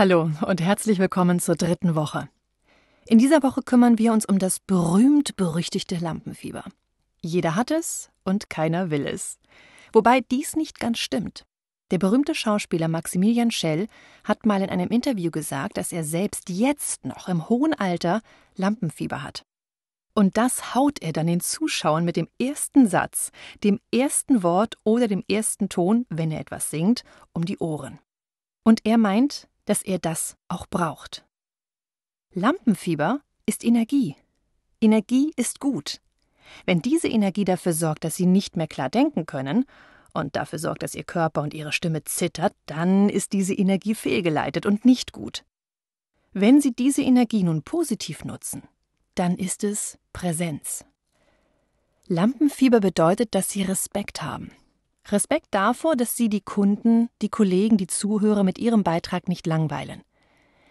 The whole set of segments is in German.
Hallo und herzlich willkommen zur dritten Woche. In dieser Woche kümmern wir uns um das berühmt-berüchtigte Lampenfieber. Jeder hat es und keiner will es. Wobei dies nicht ganz stimmt. Der berühmte Schauspieler Maximilian Schell hat mal in einem Interview gesagt, dass er selbst jetzt noch im hohen Alter Lampenfieber hat. Und das haut er dann den Zuschauern mit dem ersten Satz, dem ersten Wort oder dem ersten Ton, wenn er etwas singt, um die Ohren. Und er meint, dass er das auch braucht. Lampenfieber ist Energie. Energie ist gut. Wenn diese Energie dafür sorgt, dass sie nicht mehr klar denken können und dafür sorgt, dass ihr Körper und ihre Stimme zittert, dann ist diese Energie fehlgeleitet und nicht gut. Wenn sie diese Energie nun positiv nutzen, dann ist es Präsenz. Lampenfieber bedeutet, dass sie Respekt haben, Respekt davor, dass Sie die Kunden, die Kollegen, die Zuhörer mit Ihrem Beitrag nicht langweilen.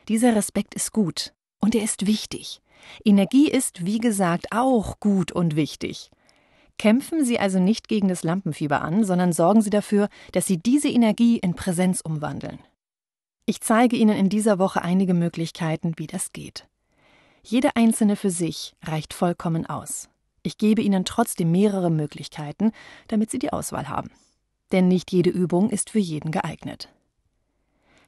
Dieser Respekt ist gut und er ist wichtig. Energie ist, wie gesagt, auch gut und wichtig. Kämpfen Sie also nicht gegen das Lampenfieber an, sondern sorgen Sie dafür, dass Sie diese Energie in Präsenz umwandeln. Ich zeige Ihnen in dieser Woche einige Möglichkeiten, wie das geht. Jede einzelne für sich reicht vollkommen aus. Ich gebe Ihnen trotzdem mehrere Möglichkeiten, damit Sie die Auswahl haben. Denn nicht jede Übung ist für jeden geeignet.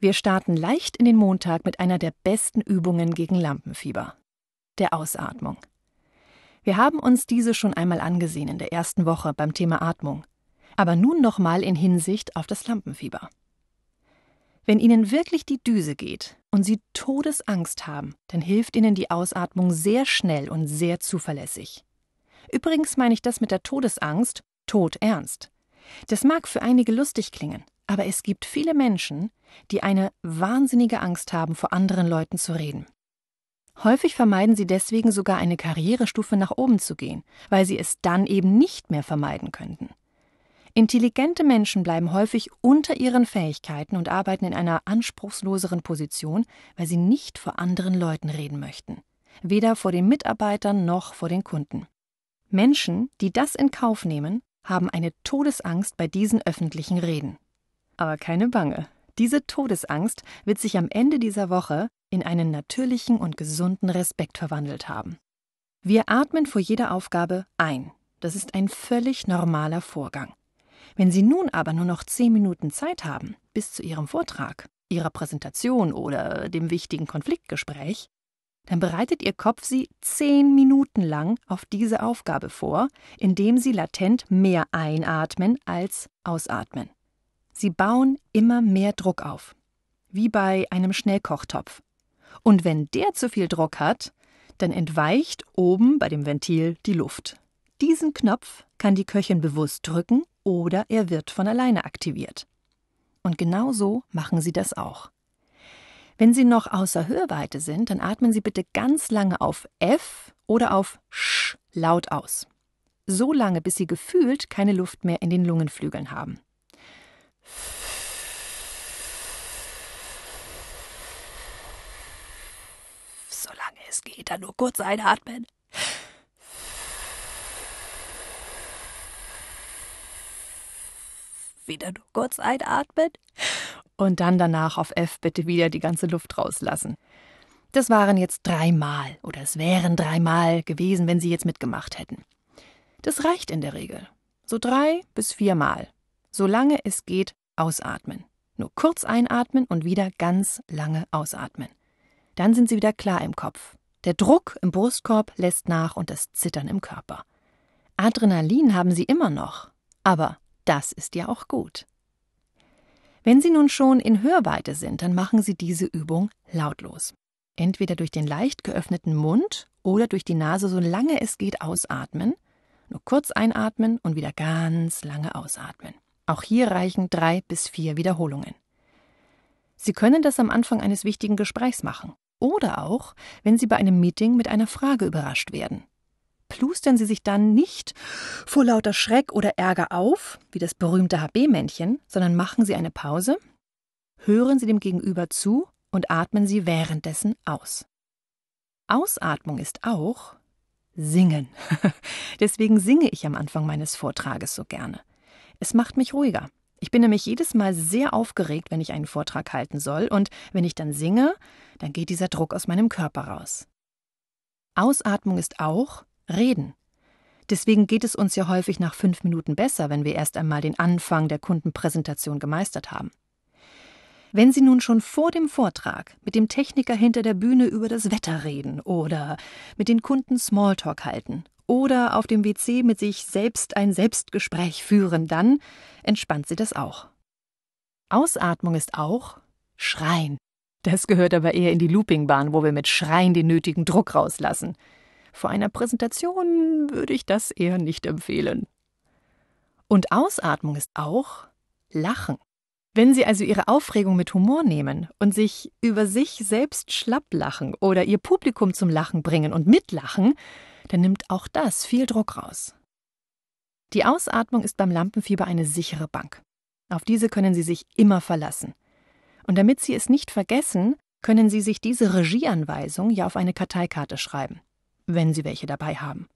Wir starten leicht in den Montag mit einer der besten Übungen gegen Lampenfieber, der Ausatmung. Wir haben uns diese schon einmal angesehen in der ersten Woche beim Thema Atmung, aber nun nochmal in Hinsicht auf das Lampenfieber. Wenn Ihnen wirklich die Düse geht und Sie Todesangst haben, dann hilft Ihnen die Ausatmung sehr schnell und sehr zuverlässig. Übrigens meine ich das mit der Todesangst todernst. Das mag für einige lustig klingen, aber es gibt viele Menschen, die eine wahnsinnige Angst haben, vor anderen Leuten zu reden. Häufig vermeiden sie deswegen sogar eine Karrierestufe nach oben zu gehen, weil sie es dann eben nicht mehr vermeiden könnten. Intelligente Menschen bleiben häufig unter ihren Fähigkeiten und arbeiten in einer anspruchsloseren Position, weil sie nicht vor anderen Leuten reden möchten, weder vor den Mitarbeitern noch vor den Kunden. Menschen, die das in Kauf nehmen, haben eine Todesangst bei diesen öffentlichen Reden. Aber keine Bange, diese Todesangst wird sich am Ende dieser Woche in einen natürlichen und gesunden Respekt verwandelt haben. Wir atmen vor jeder Aufgabe ein. Das ist ein völlig normaler Vorgang. Wenn Sie nun aber nur noch zehn Minuten Zeit haben, bis zu Ihrem Vortrag, Ihrer Präsentation oder dem wichtigen Konfliktgespräch, dann bereitet Ihr Kopf Sie zehn Minuten lang auf diese Aufgabe vor, indem Sie latent mehr einatmen als ausatmen. Sie bauen immer mehr Druck auf, wie bei einem Schnellkochtopf. Und wenn der zu viel Druck hat, dann entweicht oben bei dem Ventil die Luft. Diesen Knopf kann die Köchin bewusst drücken oder er wird von alleine aktiviert. Und genau so machen Sie das auch. Wenn Sie noch außer Hörweite sind, dann atmen Sie bitte ganz lange auf F oder auf Sch laut aus. So lange, bis Sie gefühlt keine Luft mehr in den Lungenflügeln haben. Solange es geht, dann nur kurz einatmen. Wieder nur kurz einatmen und dann danach auf F bitte wieder die ganze Luft rauslassen. Das waren jetzt dreimal oder es wären dreimal gewesen, wenn Sie jetzt mitgemacht hätten. Das reicht in der Regel. So drei bis viermal. Solange es geht, ausatmen. Nur kurz einatmen und wieder ganz lange ausatmen. Dann sind Sie wieder klar im Kopf. Der Druck im Brustkorb lässt nach und das Zittern im Körper. Adrenalin haben Sie immer noch, aber das ist ja auch gut. Wenn Sie nun schon in Hörweite sind, dann machen Sie diese Übung lautlos. Entweder durch den leicht geöffneten Mund oder durch die Nase, solange es geht, ausatmen, nur kurz einatmen und wieder ganz lange ausatmen. Auch hier reichen drei bis vier Wiederholungen. Sie können das am Anfang eines wichtigen Gesprächs machen oder auch, wenn Sie bei einem Meeting mit einer Frage überrascht werden plustern sie sich dann nicht vor lauter Schreck oder Ärger auf, wie das berühmte HB-Männchen, sondern machen sie eine Pause, hören sie dem Gegenüber zu und atmen sie währenddessen aus. Ausatmung ist auch Singen. Deswegen singe ich am Anfang meines Vortrages so gerne. Es macht mich ruhiger. Ich bin nämlich jedes Mal sehr aufgeregt, wenn ich einen Vortrag halten soll, und wenn ich dann singe, dann geht dieser Druck aus meinem Körper raus. Ausatmung ist auch Reden. Deswegen geht es uns ja häufig nach fünf Minuten besser, wenn wir erst einmal den Anfang der Kundenpräsentation gemeistert haben. Wenn Sie nun schon vor dem Vortrag mit dem Techniker hinter der Bühne über das Wetter reden oder mit den Kunden Smalltalk halten oder auf dem WC mit sich selbst ein Selbstgespräch führen, dann entspannt Sie das auch. Ausatmung ist auch Schreien. Das gehört aber eher in die Loopingbahn, wo wir mit Schreien den nötigen Druck rauslassen. Vor einer Präsentation würde ich das eher nicht empfehlen. Und Ausatmung ist auch Lachen. Wenn Sie also Ihre Aufregung mit Humor nehmen und sich über sich selbst schlapp lachen oder Ihr Publikum zum Lachen bringen und mitlachen, dann nimmt auch das viel Druck raus. Die Ausatmung ist beim Lampenfieber eine sichere Bank. Auf diese können Sie sich immer verlassen. Und damit Sie es nicht vergessen, können Sie sich diese Regieanweisung ja auf eine Karteikarte schreiben wenn Sie welche dabei haben.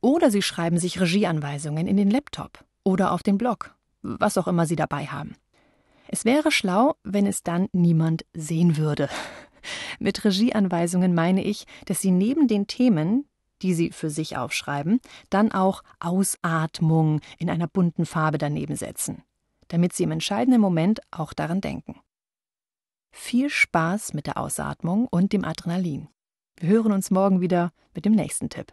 Oder Sie schreiben sich Regieanweisungen in den Laptop oder auf den Blog, was auch immer Sie dabei haben. Es wäre schlau, wenn es dann niemand sehen würde. Mit Regieanweisungen meine ich, dass Sie neben den Themen, die Sie für sich aufschreiben, dann auch Ausatmung in einer bunten Farbe daneben setzen, damit Sie im entscheidenden Moment auch daran denken. Viel Spaß mit der Ausatmung und dem Adrenalin. Wir hören uns morgen wieder mit dem nächsten Tipp.